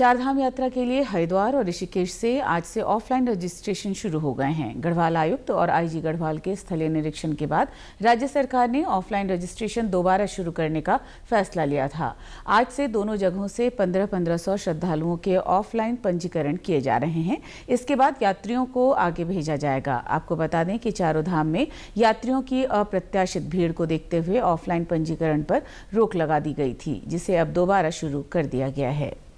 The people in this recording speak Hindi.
चारधाम यात्रा के लिए हरिद्वार और ऋषिकेश से आज से ऑफलाइन रजिस्ट्रेशन शुरू हो गए हैं गढ़वाल आयुक्त और आईजी गढ़वाल के स्थलीय निरीक्षण के बाद राज्य सरकार ने ऑफलाइन रजिस्ट्रेशन दोबारा शुरू करने का फैसला लिया था आज से दोनों जगहों से पंद्रह पंद्रह सौ श्रद्धालुओं के ऑफलाइन पंजीकरण किए जा रहे हैं इसके बाद यात्रियों को आगे भेजा जाएगा आपको बता दें कि चारों धाम में यात्रियों की अप्रत्याशित भीड़ को देखते हुए ऑफलाइन पंजीकरण पर रोक लगा दी गई थी जिसे अब दोबारा शुरू कर दिया गया है